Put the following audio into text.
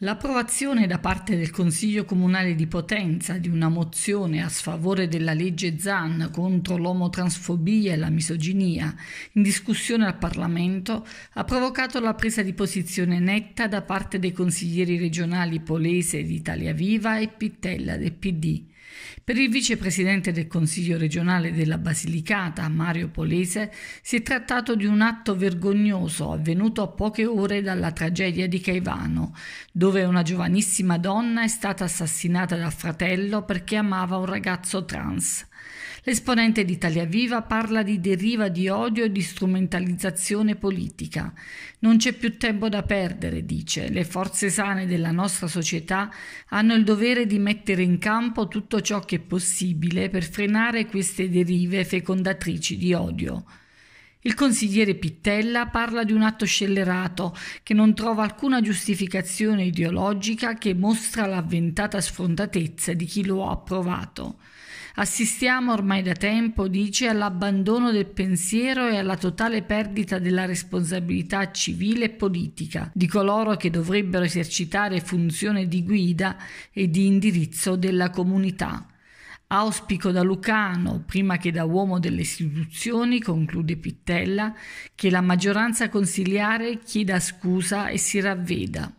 L'approvazione da parte del Consiglio Comunale di Potenza di una mozione a sfavore della legge Zan contro l'omotransfobia e la misoginia in discussione al Parlamento ha provocato la presa di posizione netta da parte dei consiglieri regionali Polese di Italia Viva e Pittella del PD. Per il vicepresidente del Consiglio regionale della Basilicata, Mario Polese, si è trattato di un atto vergognoso avvenuto a poche ore dalla tragedia di Caivano, dove dove una giovanissima donna è stata assassinata dal fratello perché amava un ragazzo trans. L'esponente di Italia Viva parla di deriva di odio e di strumentalizzazione politica. Non c'è più tempo da perdere, dice. Le forze sane della nostra società hanno il dovere di mettere in campo tutto ciò che è possibile per frenare queste derive fecondatrici di odio. Il consigliere Pittella parla di un atto scellerato che non trova alcuna giustificazione ideologica che mostra l'avventata sfrontatezza di chi lo ha approvato. Assistiamo ormai da tempo, dice, all'abbandono del pensiero e alla totale perdita della responsabilità civile e politica di coloro che dovrebbero esercitare funzione di guida e di indirizzo della comunità. Auspico da Lucano, prima che da uomo delle istituzioni, conclude Pittella, che la maggioranza consiliare chieda scusa e si ravveda.